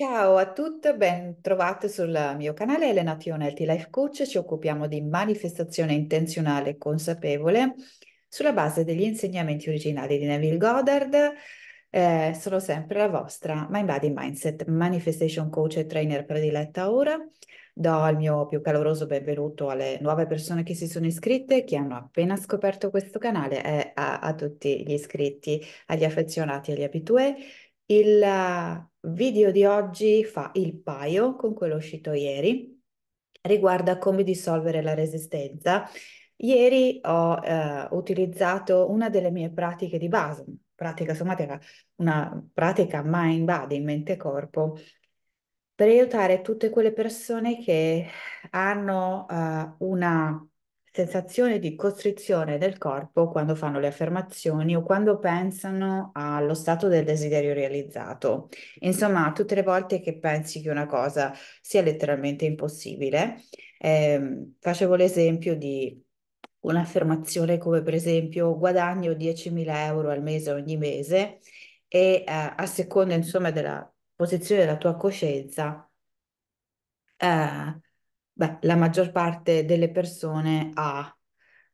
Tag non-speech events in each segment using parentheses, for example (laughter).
Ciao a tutte, ben trovate sul mio canale Elena Tion Healthy Life Coach. Ci occupiamo di manifestazione intenzionale e consapevole sulla base degli insegnamenti originali di Neville Goddard. Eh, sono sempre la vostra Mind Body Mindset Manifestation Coach e Trainer prediletta ora. Do il mio più caloroso benvenuto alle nuove persone che si sono iscritte, e che hanno appena scoperto questo canale e a, a tutti gli iscritti, agli affezionati e agli abitué. Il video di oggi fa il paio con quello uscito ieri, riguarda come dissolvere la resistenza. Ieri ho eh, utilizzato una delle mie pratiche di base, pratica somatica, una pratica mind-body, mente-corpo, per aiutare tutte quelle persone che hanno eh, una sensazione di costrizione del corpo quando fanno le affermazioni o quando pensano allo stato del desiderio realizzato. Insomma, tutte le volte che pensi che una cosa sia letteralmente impossibile, eh, facevo l'esempio di un'affermazione come per esempio guadagno 10.000 euro al mese ogni mese e eh, a seconda insomma della posizione della tua coscienza eh, Beh, la maggior parte delle persone ha,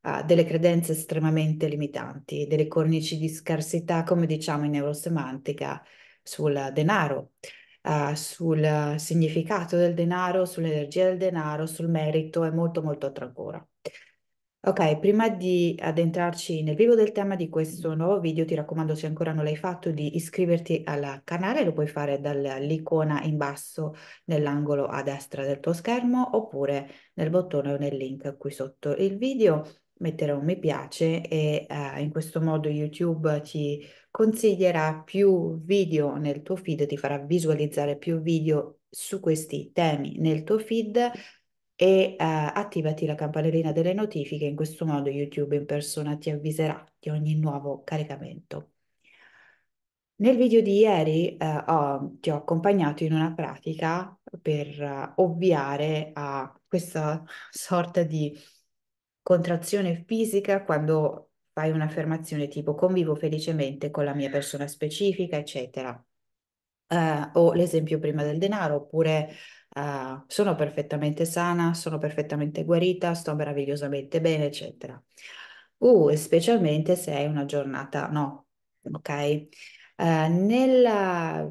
ha delle credenze estremamente limitanti, delle cornici di scarsità, come diciamo in neurosemantica, sul denaro, uh, sul significato del denaro, sull'energia del denaro, sul merito e molto molto a tragora. Ok, prima di addentrarci nel vivo del tema di mm. questo nuovo video, ti raccomando, se ancora non l'hai fatto, di iscriverti al canale, lo puoi fare dall'icona in basso nell'angolo a destra del tuo schermo oppure nel bottone o nel link qui sotto il video, metterò un mi piace e eh, in questo modo YouTube ti consiglierà più video nel tuo feed, ti farà visualizzare più video su questi temi nel tuo feed e eh, attivati la campanellina delle notifiche, in questo modo YouTube in persona ti avviserà di ogni nuovo caricamento. Nel video di ieri eh, ho, ti ho accompagnato in una pratica per eh, ovviare a questa sorta di contrazione fisica quando fai un'affermazione tipo convivo felicemente con la mia persona specifica, eccetera. Eh, o l'esempio prima del denaro, oppure uh, sono perfettamente sana, sono perfettamente guarita, sto meravigliosamente bene, eccetera. Uh, specialmente se è una giornata no, ok? Uh, eh, nel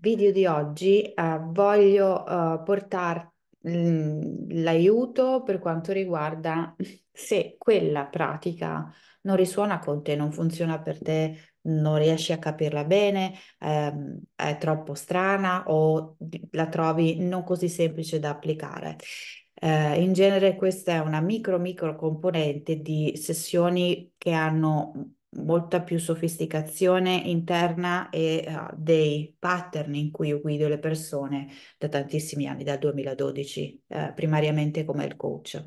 video di oggi uh, voglio uh, eh, portarti l'aiuto per quanto riguarda (laughs) se quella pratica non risuona con te, non funziona per te, non riesci a capirla bene, ehm, è troppo strana o la trovi non così semplice da applicare. Eh, in genere questa è una micro micro componente di sessioni che hanno molta più sofisticazione interna e uh, dei pattern in cui io guido le persone da tantissimi anni, dal 2012, eh, primariamente come il coach.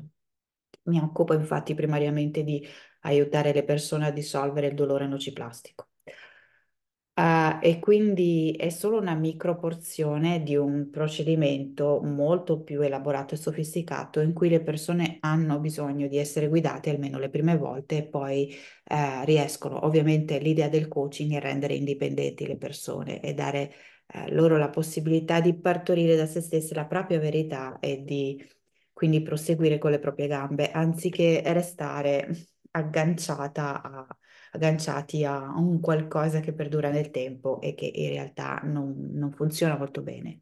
Mi occupo infatti primariamente di aiutare le persone a dissolvere il dolore nociplastico. Uh, e quindi è solo una micro porzione di un procedimento molto più elaborato e sofisticato in cui le persone hanno bisogno di essere guidate almeno le prime volte e poi uh, riescono. Ovviamente l'idea del coaching è rendere indipendenti le persone e dare uh, loro la possibilità di partorire da se stesse la propria verità e di quindi proseguire con le proprie gambe anziché restare agganciata a, agganciati a un qualcosa che perdura nel tempo e che in realtà non, non funziona molto bene.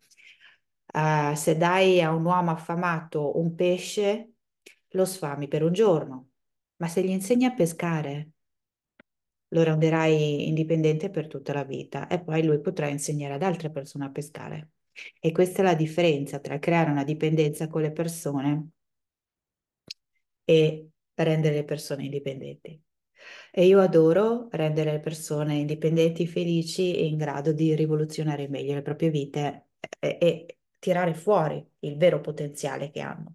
Uh, se dai a un uomo affamato un pesce, lo sfami per un giorno, ma se gli insegni a pescare, lo renderai indipendente per tutta la vita e poi lui potrà insegnare ad altre persone a pescare. E questa è la differenza tra creare una dipendenza con le persone e rendere le persone indipendenti. E io adoro rendere le persone indipendenti, felici e in grado di rivoluzionare meglio le proprie vite e, e tirare fuori il vero potenziale che hanno.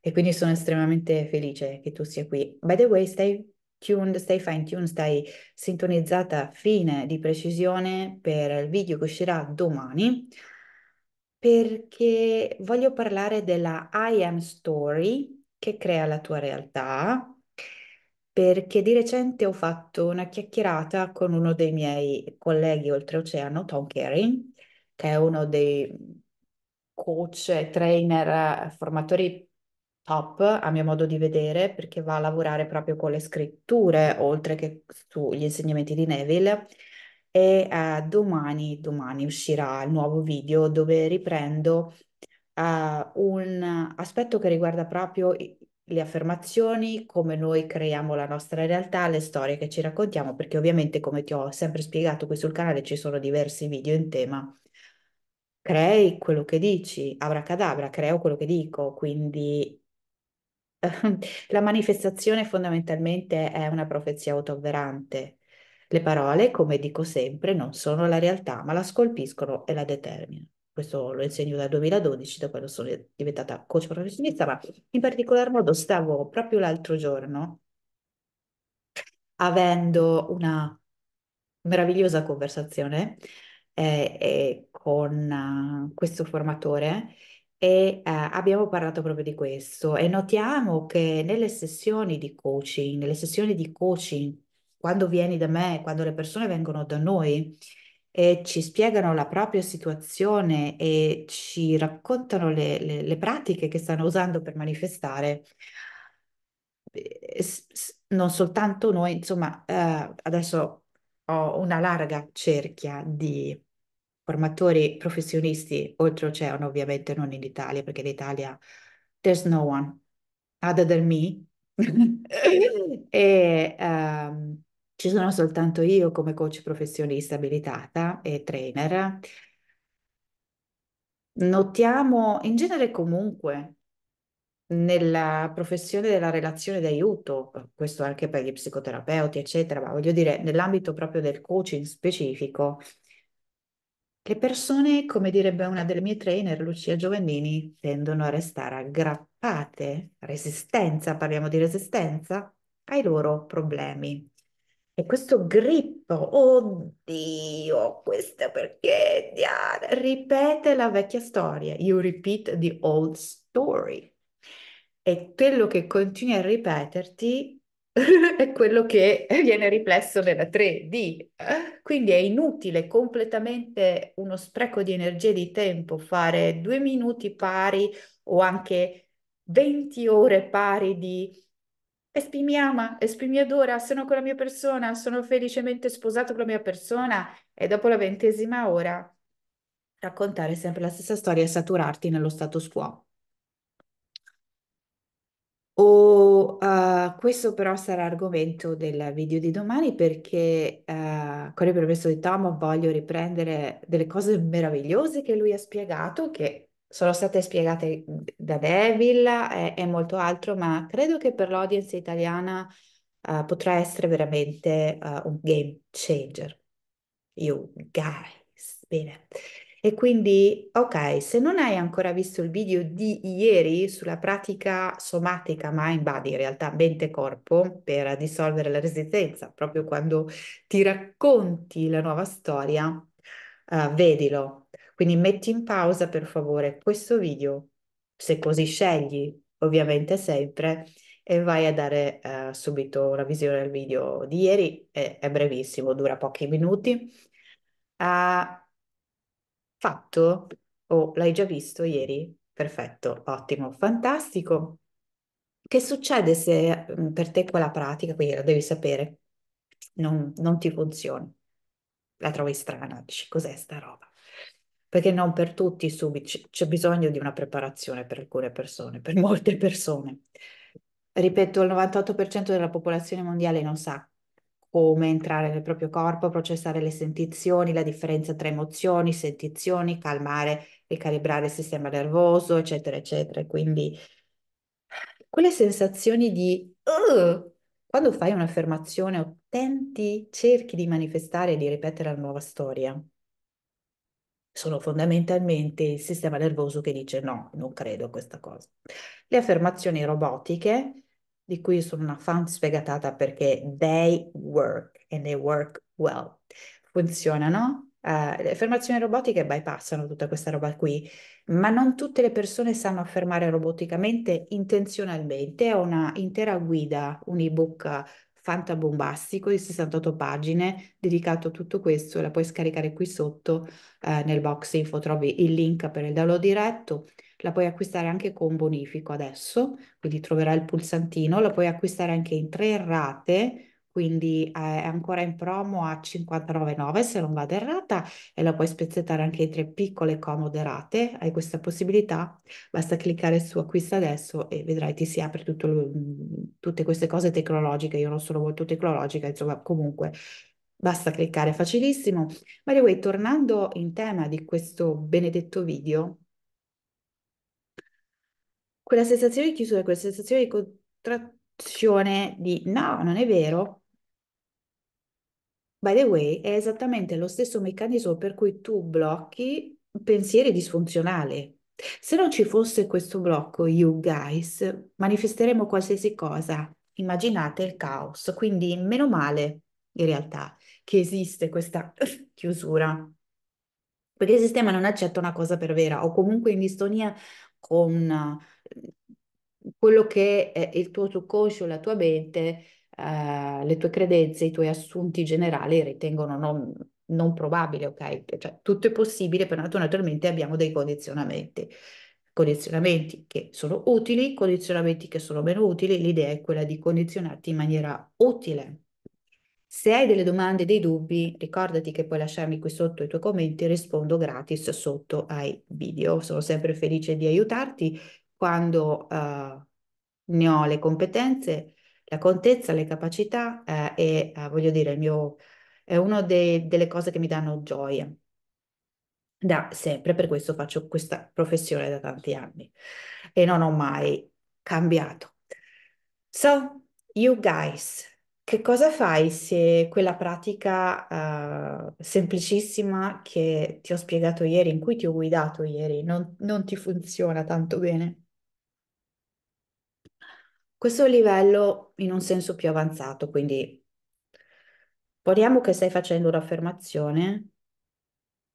E quindi sono estremamente felice che tu sia qui. By the way, stai tuned, stai fine tuned, stai sintonizzata fine di precisione per il video che uscirà domani perché voglio parlare della I Am Story che crea la tua realtà, perché di recente ho fatto una chiacchierata con uno dei miei colleghi oltreoceano, Tom Carey, che è uno dei coach, trainer, eh, formatori top a mio modo di vedere, perché va a lavorare proprio con le scritture, oltre che sugli insegnamenti di Neville. E eh, domani, domani uscirà il nuovo video dove riprendo uh, un aspetto che riguarda proprio le affermazioni, come noi creiamo la nostra realtà, le storie che ci raccontiamo, perché ovviamente come ti ho sempre spiegato qui sul canale ci sono diversi video in tema. Crei quello che dici, abracadabra, creo quello che dico, quindi (laughs) la manifestazione fondamentalmente è una profezia autoavverante. Le parole, come dico sempre, non sono la realtà, ma la scolpiscono e la determinano questo lo insegno dal 2012, da quando sono diventata coach professionista, ma in particolar modo stavo proprio l'altro giorno avendo una meravigliosa conversazione eh, eh, con uh, questo formatore e eh, abbiamo parlato proprio di questo e notiamo che nelle sessioni di coaching, nelle sessioni di coaching, quando vieni da me, quando le persone vengono da noi, e ci spiegano la propria situazione e ci raccontano le, le, le pratiche che stanno usando per manifestare, eh, non soltanto noi, insomma, eh, adesso ho una larga cerchia di formatori professionisti oltreoceano, ovviamente non in Italia, perché in Italia there's no one other than me. (laughs) e um, ci sono soltanto io come coach professionista abilitata e trainer. Notiamo in genere comunque nella professione della relazione d'aiuto, questo anche per gli psicoterapeuti, eccetera, ma voglio dire, nell'ambito proprio del coaching specifico, le persone, come direbbe una delle mie trainer, Lucia Giovannini, tendono a restare aggrappate, resistenza, parliamo di resistenza, ai loro problemi. E questo grippo, oddio, questo perché, Diana, ripete la vecchia storia, you repeat the old story. E quello che continui a ripeterti (laughs) è quello che viene riflesso nella 3D. Quindi è inutile, completamente uno spreco di energia e di tempo fare due minuti pari o anche 20 ore pari di esprimiamo, esprimi ora, sono con la mia persona, sono felicemente sposato con la mia persona e dopo la ventesima ora raccontare sempre la stessa storia e saturarti nello status quo. O, uh, questo però sarà argomento del video di domani perché uh, con il permesso di Tom voglio riprendere delle cose meravigliose che lui ha spiegato che sono state spiegate da Devil e, e molto altro, ma credo che per l'audience italiana uh, potrà essere veramente uh, un game changer. You guys, bene. E quindi, ok, se non hai ancora visto il video di ieri sulla pratica somatica mind-body, in realtà mente-corpo, per dissolvere la resistenza, proprio quando ti racconti la nuova storia, uh, vedilo. Quindi metti in pausa per favore questo video, se così scegli, ovviamente sempre, e vai a dare eh, subito una visione al video di ieri, è, è brevissimo, dura pochi minuti. Ha fatto o oh, l'hai già visto ieri? Perfetto, ottimo, fantastico. Che succede se mm, per te quella pratica, quindi la devi sapere, non, non ti funziona? La trovi strana, dici cos'è sta roba? perché non per tutti subito c'è bisogno di una preparazione per alcune persone, per (laughs) molte persone. Ripeto, il 98% della popolazione mondiale non sa come entrare nel proprio corpo, processare le sentizioni, la differenza tra emozioni, sentizioni, calmare, e calibrare il sistema nervoso, eccetera, eccetera. Quindi quelle sensazioni di uh, quando fai un'affermazione o tenti, cerchi di manifestare e di ripetere la nuova storia, sono fondamentalmente il sistema nervoso che dice no, non credo a questa cosa. Le affermazioni robotiche, di cui sono una fan sfegatata perché they work and they work well, funzionano. Uh, le affermazioni robotiche bypassano tutta questa roba qui, ma non tutte le persone sanno affermare roboticamente intenzionalmente. È una intera guida, un ebook fantabombastico di 68 pagine dedicato a tutto questo, la puoi scaricare qui sotto eh, nel box info, trovi il link per il download diretto, la puoi acquistare anche con bonifico adesso, quindi troverai il pulsantino, la puoi acquistare anche in tre rate, quindi eh, è ancora in promo a 59,9 se non vado errata e la puoi spezzettare anche in tre piccole comode rate, hai questa possibilità, basta cliccare su acquista adesso e vedrai ti si apre tutto, mhmm, tutte queste cose tecnologiche, io non sono molto tecnologica, insomma comunque basta cliccare, facilissimo. Ma anyway, tornando in tema di questo benedetto video, quella sensazione di chiusura, quella sensazione di contrazione di no, non è vero, By the way, è esattamente lo stesso meccanismo per cui tu blocchi pensieri disfunzionali. Se non ci fosse questo blocco, you guys, manifesteremo qualsiasi cosa. Immaginate il caos. Quindi, meno male, in realtà, che esiste questa (laughs) chiusura. Perché il sistema non accetta una cosa per vera o comunque in distonia con eh, quello che è il tuo subconscio, la tua mente eh, le tue credenze, i tuoi assunti generali ritengono non, non probabile, ok? Cioè, tutto è possibile, però naturalmente abbiamo dei condizionamenti. Condizionamenti che sono utili, condizionamenti che sono meno utili, l'idea è quella di condizionarti in maniera utile. Se hai delle domande, dei dubbi, ricordati che puoi lasciarmi qui sotto i tuoi commenti, rispondo gratis sotto ai video. Sono sempre felice di aiutarti quando uh, ne ho le competenze la contezza, le capacità eh, è, eh, voglio dire, mio, è una de, delle cose che mi danno gioia. Da sempre, per questo faccio questa professione da tanti anni e non ho mai cambiato. So, you guys, che cosa fai se quella pratica uh, semplicissima che ti ho spiegato ieri, in cui ti ho guidato ieri, non, non ti funziona tanto bene? Questo è un livello in un senso più avanzato, quindi poniamo che stai facendo un'affermazione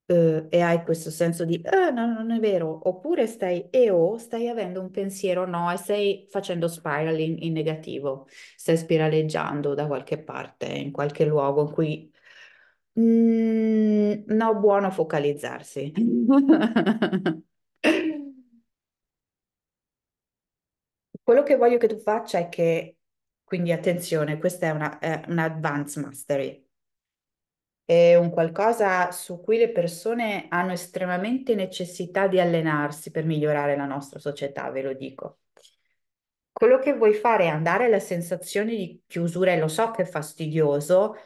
eh, e hai questo senso di eh, no, non è vero, oppure stai e o stai avendo un pensiero no e stai facendo spiraling in negativo, stai spiraleggiando da qualche parte, in qualche luogo in cui Mm, no, buono focalizzarsi. (laughs) Quello che voglio che tu faccia è che, quindi attenzione, questa è una, è un advanced mastery, è un qualcosa su cui le persone hanno estremamente necessità di allenarsi per migliorare la nostra società, ve lo dico. Quello che vuoi fare è andare alla sensazione di chiusura, e lo so che è fastidioso,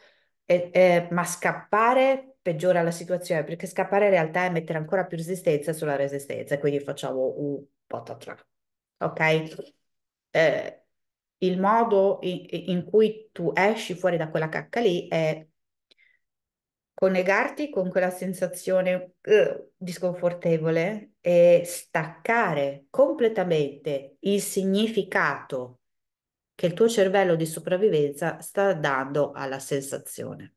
e, e, ma scappare peggiora la situazione, perché scappare in realtà è mettere ancora più resistenza sulla resistenza, quindi facciamo un po' tra. Ok? eh, il modo in, in, cui tu esci fuori da quella cacca lì è connegarti con quella sensazione uh, disconfortevole e staccare completamente il significato che il tuo cervello di sopravvivenza sta dando alla sensazione.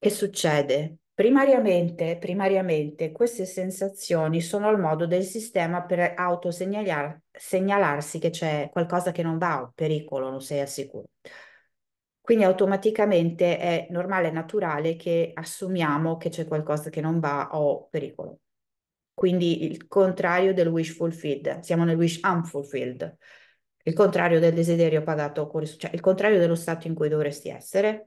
Che succede? Primariamente, primariamente, queste sensazioni sono il modo del sistema per autosegnalarsi che c'è qualcosa che non va, o pericolo, non sei assicuro. Quindi automaticamente è normale e naturale che assumiamo che c'è qualcosa che non va o pericolo. Quindi il contrario del wish fulfilled, siamo nel wish unfulfilled, il contrario del desiderio pagato, cioè il contrario dello stato in cui dovresti essere,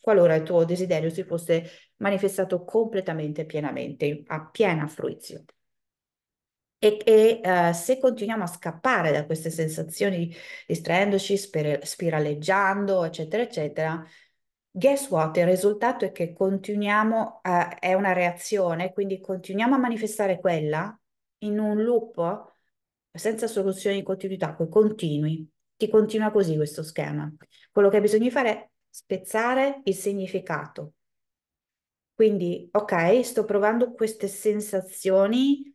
qualora il tuo desiderio si fosse manifestato completamente e pienamente, a piena fruizione. E, e eh, se continuiamo a scappare da queste sensazioni, distraendoci, spiraleggiando, eccetera, eccetera, guess what? Il risultato è che continuiamo, a, eh, è una reazione, quindi continuiamo a manifestare quella in un loop senza soluzioni di continuità, poi continui, ti continua così questo schema. Quello che bisogna fare è spezzare il significato, quindi, ok, sto provando queste sensazioni,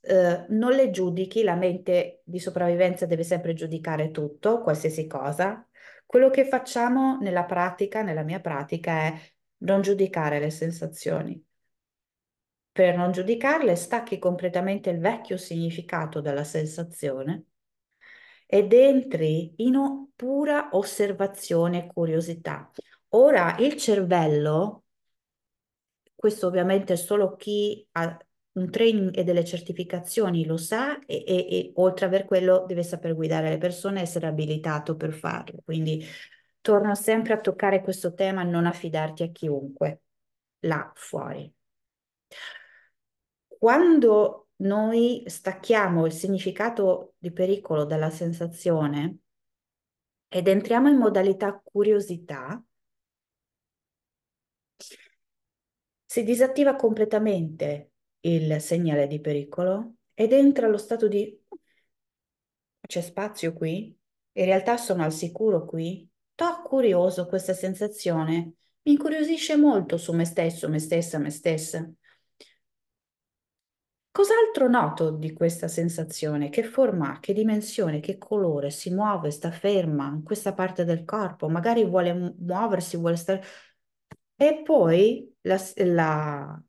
eh, non le giudichi, la mente di sopravvivenza deve sempre giudicare tutto, qualsiasi cosa. Quello che facciamo nella pratica, nella mia pratica, è non giudicare le sensazioni. Per non giudicarle, stacchi completamente il vecchio significato della sensazione ed entri in pura osservazione e curiosità. Ora il cervello questo ovviamente solo chi ha un training e delle certificazioni lo sa e, e, e oltre a aver quello deve saper guidare le persone e essere abilitato per farlo. Quindi torno sempre a toccare questo tema, non affidarti a chiunque là fuori. Quando noi stacchiamo il significato di pericolo dalla sensazione ed entriamo in modalità curiosità, Si disattiva completamente il segnale di pericolo ed entra allo stato di c'è spazio qui? In realtà sono al sicuro qui? T'ho curioso questa sensazione. Mi incuriosisce molto su me stesso, me stessa, me stessa. Cos'altro noto di questa sensazione? Che forma, che dimensione, che colore? Si muove, sta ferma in questa parte del corpo, magari vuole muoversi, vuole stare... E poi la, la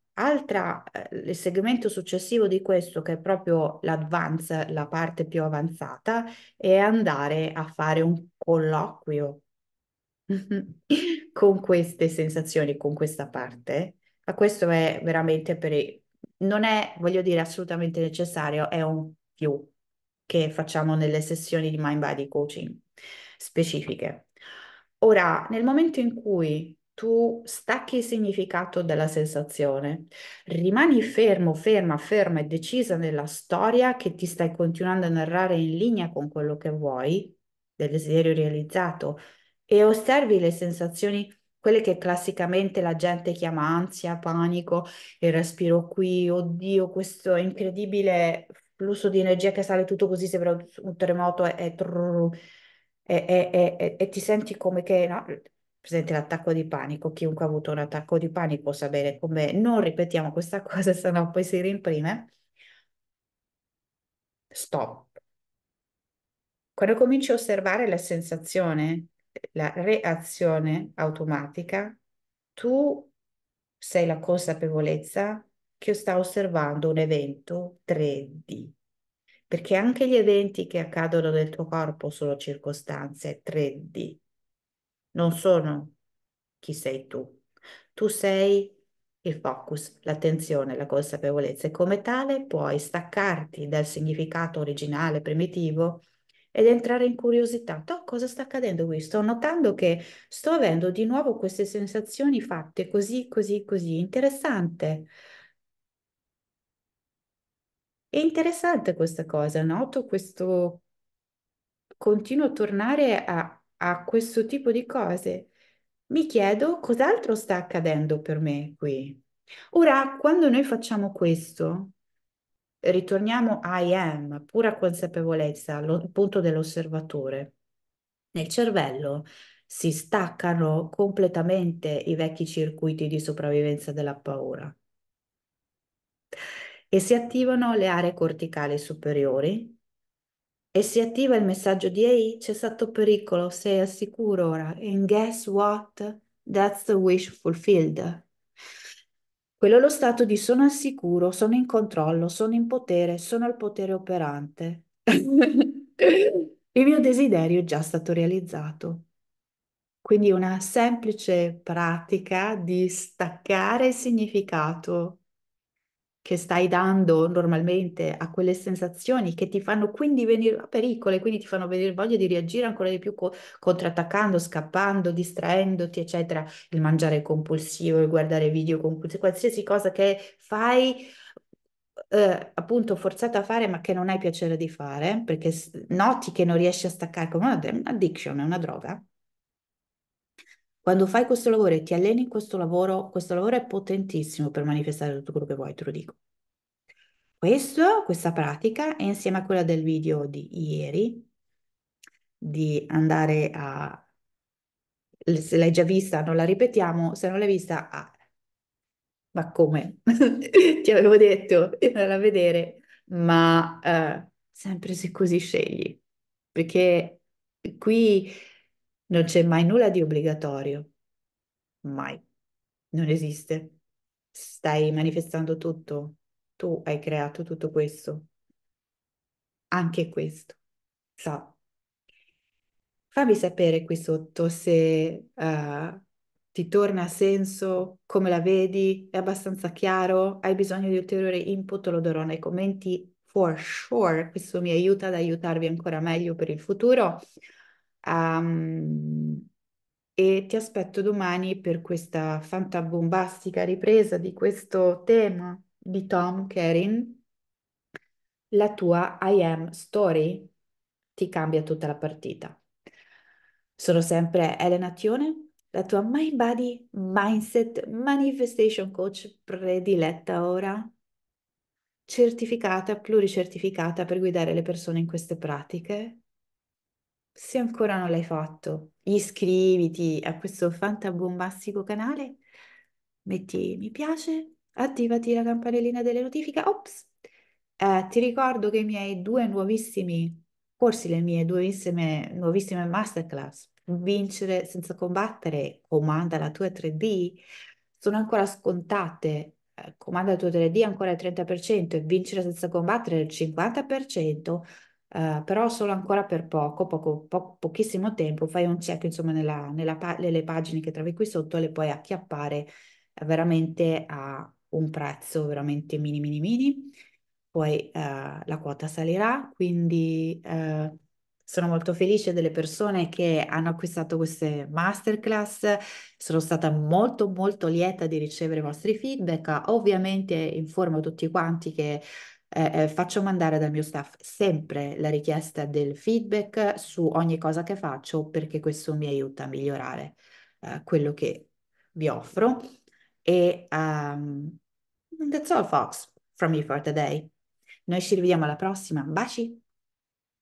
eh, il segmento successivo di questo, che è proprio l'advance, la parte più avanzata, è andare a fare un colloquio (laughs) con queste sensazioni, con questa parte. Ma questo è veramente per... non è, voglio dire, assolutamente necessario, è un più che facciamo nelle sessioni di mind-body coaching specifiche. Ora, nel momento in cui tu stacchi il significato della sensazione, rimani fermo, ferma, ferma e decisa nella storia che ti stai continuando a narrare in linea con quello che vuoi, del desiderio realizzato, e osservi le sensazioni, quelle che classicamente la gente chiama ansia, panico, il respiro qui, oddio, questo incredibile flusso di energia che sale tutto così, sembra un terremoto e, e, e, e ti senti come che... No? presente l'attacco di panico, chiunque ha avuto un attacco di panico sa bene come, non ripetiamo questa (laughs) cosa, sennò poi si rimprime. Stop. Quando cominci a osservare la sensazione, la reazione automatica, tu sei la consapevolezza che sta osservando un evento 3D, perché anche gli eventi che accadono nel tuo corpo sono circostanze 3D non sono chi sei tu. Tu sei il focus, l'attenzione, la consapevolezza e come tale puoi staccarti dal significato originale, primitivo ed entrare in curiosità. Oh, cosa sta accadendo qui? Sto notando che sto avendo di nuovo queste sensazioni fatte così, così, così. Interessante. È interessante questa cosa, noto questo continuo tornare a a questo tipo di cose, mi chiedo cos'altro sta accadendo per me qui. Ora, quando noi facciamo questo, ritorniamo a I am, pura consapevolezza, al punto dell'osservatore. Nel cervello si staccano completamente i vecchi circuiti di sopravvivenza della paura e si attivano le aree corticali superiori e si attiva il messaggio di Ehi, c'è stato pericolo, sei al sicuro ora. And guess what? That's the wish fulfilled. Quello è lo stato di sono al sicuro, sono in controllo, sono in potere, sono al potere operante. (laughs) Il mio desiderio è già stato realizzato. Quindi una semplice pratica di staccare il significato che stai dando normalmente a quelle sensazioni che ti fanno quindi venire a pericolo e quindi ti fanno venire voglia di reagire ancora di più co- contrattaccando, scappando, distraendoti, eccetera. Il mangiare compulsivo, il guardare video compulsivo, qualsiasi cosa che fai. Eh, appunto forzata a fare ma che non hai piacere di fare perché noti che non riesci a staccare come addiction, è una droga quando fai questo lavoro e ti alleni in questo lavoro, questo lavoro è potentissimo per manifestare tutto quello che vuoi, te lo dico. Questo, questa pratica è insieme a quella del video di ieri, di andare a... Se l'hai già vista, non la ripetiamo, se non l'hai vista, ah, ma come? (laughs) ti avevo detto di andare a vedere, ma eh, sempre se così scegli, perché qui non c'è mai nulla di obbligatorio. Mai. Non esiste. Stai manifestando tutto. Tu hai creato tutto questo. Anche questo. Sa. Fammi sapere qui sotto se uh, ti torna a senso, come la vedi, è abbastanza chiaro, hai bisogno di ulteriore input, lo darò nei commenti for sure, questo mi aiuta ad aiutarvi ancora meglio per il futuro. Ehm, e ti aspetto domani per questa fantabombastica ripresa di questo tema di Tom Kerin, la tua I am story ti cambia tutta la partita. Sono sempre Elena Tione, la tua Mind Body Mindset Manifestation Coach prediletta ora, certificata, pluricertificata per guidare le persone in queste pratiche se ancora non l'hai fatto, iscriviti a questo fantabombastico canale, metti mi piace, attivati la campanellina delle notifiche. Ops! Eh, ti ricordo che i miei due nuovissimi corsi, le mie nuovissime, nuovissime masterclass, Vincere senza combattere, Comanda la tua 3D, sono ancora scontate. Eh, comanda la tua 3D ancora il 30% e vincere senza combattere il 50% uh, però solo ancora per poco, poco po- pochissimo tempo, fai un check insomma nella, nella pa- nelle pagine che trovi qui sotto e le puoi acchiappare eh, veramente a un prezzo veramente mini mini mini, poi uh, la quota salirà, quindi uh, sono molto felice delle persone che hanno acquistato queste masterclass, sono stata molto molto lieta di ricevere i vostri feedback, ovviamente informo tutti quanti che eh, eh, faccio mandare dal mio staff sempre la richiesta del feedback su ogni cosa che faccio perché questo mi aiuta a migliorare eh, quello che vi offro. E um, that's all, folks, from me for today. Noi ci rivediamo alla prossima. Baci!